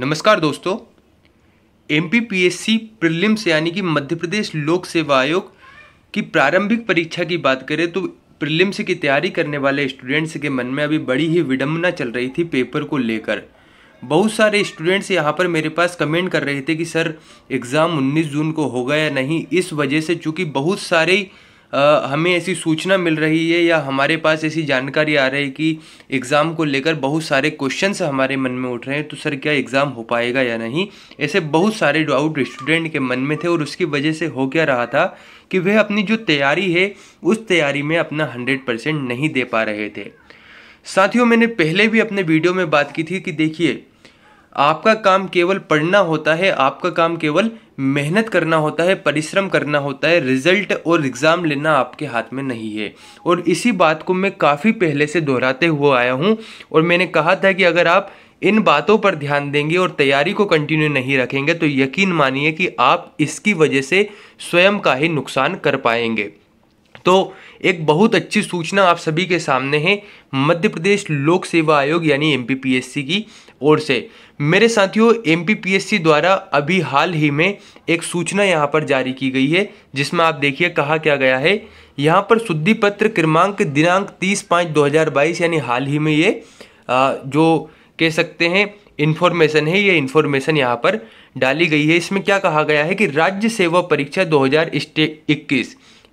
नमस्कार दोस्तों M P P S C prelims यानी कि मध्य प्रदेश लोक सेवा आयोग की प्रारंभिक परीक्षा की बात करें तो प्रिलिम्स की तैयारी करने वाले स्टूडेंट्स के मन में अभी बड़ी ही विडम्बना चल रही थी पेपर को लेकर बहुत सारे स्टूडेंट्स यहाँ पर मेरे पास कमेंट कर रहे थे कि सर एग्ज़ाम 19 जून को होगा या नहीं इस वजह से चूँकि बहुत सारे हमें ऐसी सूचना मिल रही है या हमारे पास ऐसी जानकारी आ रही है कि एग्ज़ाम को लेकर बहुत सारे क्वेश्चन हमारे मन में उठ रहे हैं तो सर क्या एग्ज़ाम हो पाएगा या नहीं ऐसे बहुत सारे डाउट स्टूडेंट के मन में थे और उसकी वजह से हो क्या रहा था कि वह अपनी जो तैयारी है उस तैयारी में अपना हंड्रेड परसेंट नहीं दे पा रहे थे साथियों मैंने पहले भी अपने वीडियो में बात की थी कि देखिए आपका काम केवल पढ़ना होता है आपका काम केवल मेहनत करना होता है परिश्रम करना होता है रिजल्ट और एग्ज़ाम लेना आपके हाथ में नहीं है और इसी बात को मैं काफ़ी पहले से दोहराते हुए आया हूँ और मैंने कहा था कि अगर आप इन बातों पर ध्यान देंगे और तैयारी को कंटिन्यू नहीं रखेंगे तो यकीन मानिए कि आप इसकी वजह से स्वयं का ही नुकसान कर पाएंगे तो एक बहुत अच्छी सूचना आप सभी के सामने है मध्य प्रदेश लोक सेवा आयोग यानी एम की ओर से मेरे साथियों एम द्वारा अभी हाल ही में एक सूचना यहाँ पर जारी की गई है जिसमें आप देखिए कहा क्या गया है यहाँ पर शुद्धि पत्र क्रमांक दिनांक 30 पाँच 2022 यानी हाल ही में ये जो कह सकते हैं इन्फॉर्मेशन है ये इन्फॉर्मेशन यहाँ पर डाली गई है इसमें क्या कहा गया है कि राज्य सेवा परीक्षा दो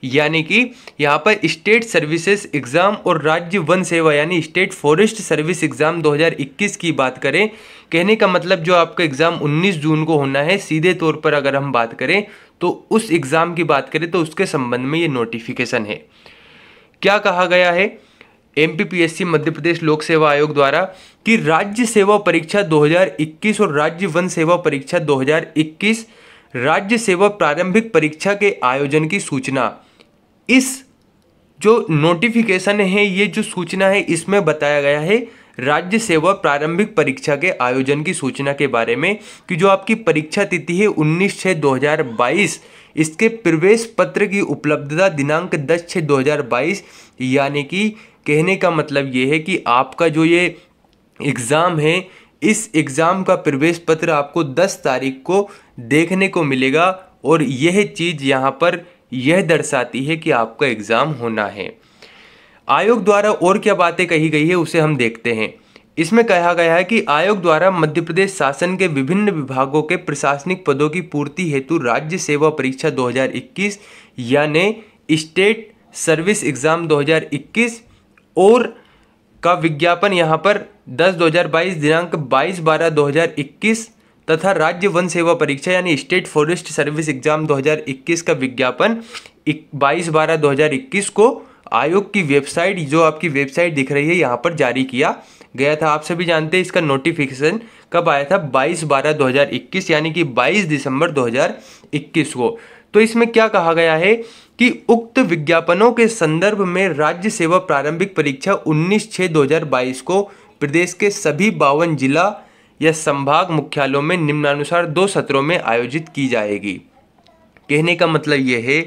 यानी कि यहाँ पर स्टेट सर्विसेज एग्ज़ाम और राज्य वन सेवा यानी स्टेट फॉरेस्ट सर्विस एग्ज़ाम 2021 की बात करें कहने का मतलब जो आपका एग्ज़ाम 19 जून को होना है सीधे तौर पर अगर हम बात करें तो उस एग्ज़ाम की बात करें तो उसके संबंध में ये नोटिफिकेशन है क्या कहा गया है एम मध्य प्रदेश लोक सेवा आयोग द्वारा कि राज्य सेवा परीक्षा 2021 और राज्य वन सेवा परीक्षा 2021 राज्य सेवा प्रारंभिक परीक्षा के आयोजन की सूचना इस जो नोटिफिकेशन है ये जो सूचना है इसमें बताया गया है राज्य सेवा प्रारंभिक परीक्षा के आयोजन की सूचना के बारे में कि जो आपकी परीक्षा तिथि है 19 छः 2022 इसके प्रवेश पत्र की उपलब्धता दिनांक 10 छः 2022 यानी कि कहने का मतलब ये है कि आपका जो ये एग्ज़ाम है इस एग्ज़ाम का प्रवेश पत्र आपको 10 तारीख को देखने को मिलेगा और यह चीज़ यहाँ पर यह दर्शाती है कि आपका एग्ज़ाम होना है आयोग द्वारा और क्या बातें कही गई है उसे हम देखते हैं इसमें कहा गया है कि आयोग द्वारा मध्य प्रदेश शासन के विभिन्न विभागों के प्रशासनिक पदों की पूर्ति हेतु राज्य सेवा परीक्षा 2021 यानी स्टेट सर्विस एग्ज़ाम 2021 और का विज्ञापन यहां पर 10 2022 दिनांक 22 बारह तथा राज्य वन सेवा परीक्षा यानी स्टेट फॉरेस्ट सर्विस एग्जाम 2021 का विज्ञापन बाईस बारह 2021 को आयोग की वेबसाइट जो आपकी वेबसाइट दिख रही है यहाँ पर जारी किया गया था आप सभी जानते हैं इसका नोटिफिकेशन कब आया था 22 बारह 2021 यानी कि 22 दिसंबर 2021 को तो इसमें क्या कहा गया है कि उक्त विज्ञापनों के संदर्भ में राज्य सेवा प्रारंभिक परीक्षा उन्नीस छः दो को प्रदेश के सभी बावन जिला यह संभाग मुख्यालयों में निम्नानुसार दो सत्रों में आयोजित की जाएगी कहने का मतलब यह है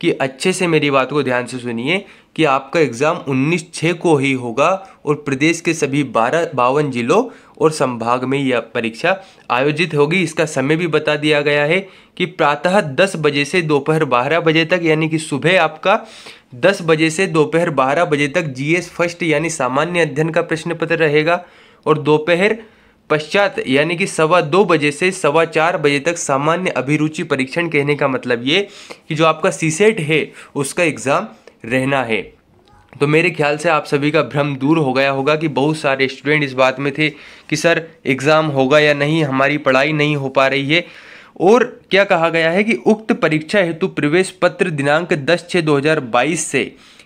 कि अच्छे से मेरी बात को ध्यान से सुनिए कि आपका एग्ज़ाम 19 छः को ही होगा और प्रदेश के सभी बारह बावन जिलों और संभाग में यह परीक्षा आयोजित होगी इसका समय भी बता दिया गया है कि प्रातः 10 बजे से दोपहर 12 बजे तक यानी कि सुबह आपका 10 बजे से दोपहर 12 बजे तक जीएस फर्स्ट यानी सामान्य अध्ययन का प्रश्न पत्र रहेगा और दोपहर पश्चात यानी कि सवा दो बजे से सवा चार बजे तक सामान्य अभिरुचि परीक्षण कहने का मतलब ये कि जो आपका सीसेट है उसका एग्ज़ाम रहना है तो मेरे ख्याल से आप सभी का भ्रम दूर हो गया होगा कि बहुत सारे स्टूडेंट इस बात में थे कि सर एग्ज़ाम होगा या नहीं हमारी पढ़ाई नहीं हो पा रही है और क्या कहा गया है कि उक्त परीक्षा हेतु प्रवेश पत्र दिनांक 10 छः 2022 से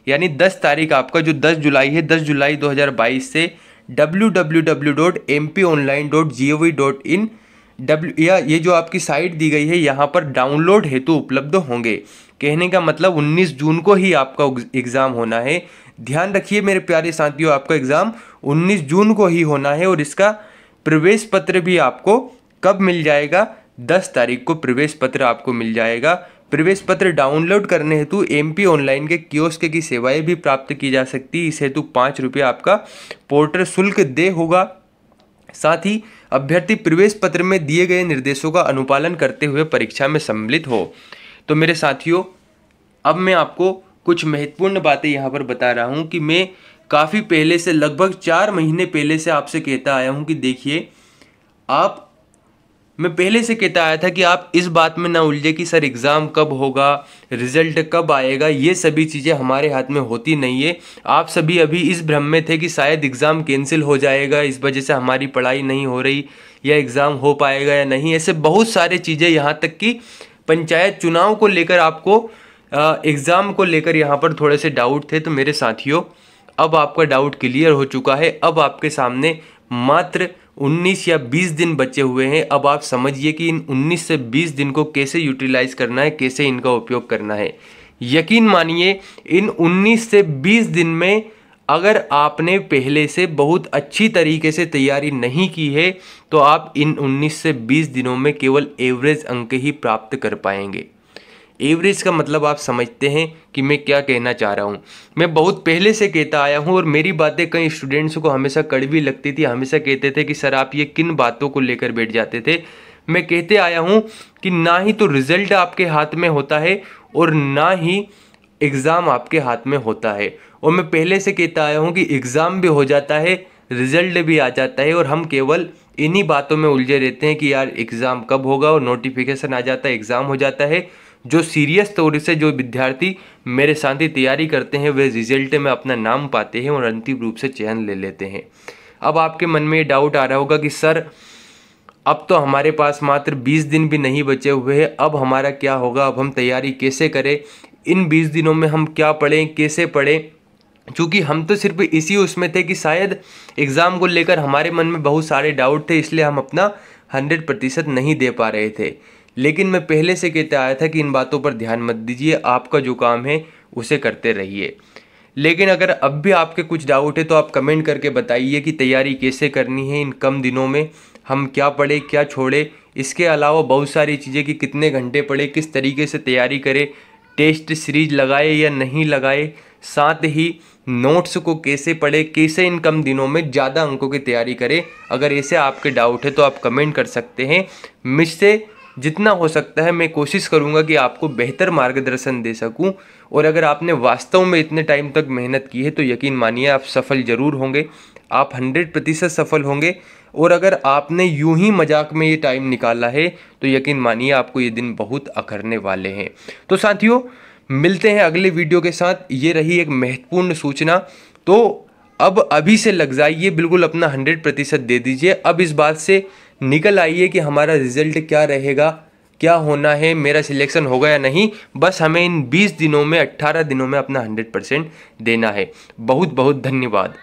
यानी 10 तारीख आपका जो 10 जुलाई है 10 जुलाई 2022 से www.mponline.gov.in डब्ल्यू या ये जो आपकी साइट दी गई है यहाँ पर डाउनलोड हेतु उपलब्ध होंगे कहने का मतलब 19 जून को ही आपका एग्ज़ाम होना है ध्यान रखिए मेरे प्यारे साथियों आपका एग्ज़ाम 19 जून को ही होना है और इसका प्रवेश पत्र भी आपको कब मिल जाएगा 10 तारीख को प्रवेश पत्र आपको मिल जाएगा प्रवेश पत्र डाउनलोड करने हेतु एम पी ऑनलाइन के कियोस्क की सेवाएं भी प्राप्त की जा सकती इस हेतु पाँच रुपये आपका पोर्टल शुल्क दे होगा साथ ही अभ्यर्थी प्रवेश पत्र में दिए गए निर्देशों का अनुपालन करते हुए परीक्षा में सम्मिलित हो तो मेरे साथियों अब मैं आपको कुछ महत्वपूर्ण बातें यहाँ पर बता रहा हूँ कि मैं काफ़ी पहले से लगभग चार महीने पहले से आपसे कहता आया हूँ कि देखिए आप मैं पहले से कहता आया था कि आप इस बात में ना उलझे कि सर एग्ज़ाम कब होगा रिजल्ट कब आएगा ये सभी चीज़ें हमारे हाथ में होती नहीं है आप सभी अभी इस भ्रम में थे कि शायद एग्ज़ाम कैंसिल हो जाएगा इस वजह से हमारी पढ़ाई नहीं हो रही या एग्ज़ाम हो पाएगा या नहीं ऐसे बहुत सारे चीज़ें यहाँ तक कि पंचायत चुनाव को लेकर आपको एग्ज़ाम को लेकर यहाँ पर थोड़े से डाउट थे तो मेरे साथियों अब आपका डाउट क्लियर हो चुका है अब आपके सामने मात्र 19 या 20 दिन बचे हुए हैं अब आप समझिए कि इन 19 से 20 दिन को कैसे यूटिलाइज करना है कैसे इनका उपयोग करना है यकीन मानिए इन 19 से 20 दिन में अगर आपने पहले से बहुत अच्छी तरीके से तैयारी नहीं की है तो आप इन 19 से 20 दिनों में केवल एवरेज अंक ही प्राप्त कर पाएंगे एवरेज का मतलब आप समझते हैं कि मैं क्या कहना चाह रहा हूँ मैं बहुत पहले से कहता आया हूँ और मेरी बातें कई स्टूडेंट्स को हमेशा कड़वी लगती थी हमेशा कहते थे कि सर आप ये किन बातों को लेकर बैठ जाते थे मैं कहते आया हूँ कि ना ही तो रिजल्ट आपके हाथ में होता है और ना ही एग्ज़ाम आपके हाथ में होता है और मैं पहले से कहता आया हूँ कि एग्ज़ाम भी हो जाता है रिजल्ट भी आ जाता है और हम केवल इन्हीं बातों में उलझे रहते हैं कि यार एग्ज़ाम कब होगा और नोटिफिकेशन आ जाता है एग्ज़ाम हो जाता है जो सीरियस तौर से जो विद्यार्थी मेरे साथ ही तैयारी करते हैं वे रिजल्ट में अपना नाम पाते हैं और अंतिम रूप से चयन ले लेते हैं अब आपके मन में ये डाउट आ रहा होगा कि सर अब तो हमारे पास मात्र 20 दिन भी नहीं बचे हुए हैं अब हमारा क्या होगा अब हम तैयारी कैसे करें इन 20 दिनों में हम क्या पढ़ें कैसे पढ़ें चूँकि हम तो सिर्फ इसी उसमें थे कि शायद एग्ज़ाम को लेकर हमारे मन में बहुत सारे डाउट थे इसलिए हम अपना हंड्रेड प्रतिशत नहीं दे पा रहे थे लेकिन मैं पहले से कहते आया था कि इन बातों पर ध्यान मत दीजिए आपका जो काम है उसे करते रहिए लेकिन अगर अब भी आपके कुछ डाउट है तो आप कमेंट करके बताइए कि तैयारी कैसे करनी है इन कम दिनों में हम क्या पढ़े क्या छोड़े इसके अलावा बहुत सारी चीज़ें कि कितने घंटे पढ़े किस तरीके से तैयारी करें टेस्ट सीरीज लगाए या नहीं लगाए साथ ही नोट्स को कैसे पढ़े कैसे इन कम दिनों में ज़्यादा अंकों की तैयारी करें अगर ऐसे आपके डाउट है तो आप कमेंट कर सकते हैं मुझसे जितना हो सकता है मैं कोशिश करूँगा कि आपको बेहतर मार्गदर्शन दे सकूँ और अगर आपने वास्तव में इतने टाइम तक मेहनत की है तो यकीन मानिए आप सफल ज़रूर होंगे आप हंड्रेड प्रतिशत सफल होंगे और अगर आपने यूं ही मजाक में ये टाइम निकाला है तो यकीन मानिए आपको ये दिन बहुत अखरने वाले हैं तो साथियों मिलते हैं अगले वीडियो के साथ ये रही एक महत्वपूर्ण सूचना तो अब अभी से लग जाइए बिल्कुल अपना हंड्रेड प्रतिशत दे दीजिए अब इस बात से निकल आइए कि हमारा रिज़ल्ट क्या रहेगा क्या होना है मेरा सिलेक्शन होगा या नहीं बस हमें इन बीस दिनों में अट्ठारह दिनों में अपना हंड्रेड परसेंट देना है बहुत बहुत धन्यवाद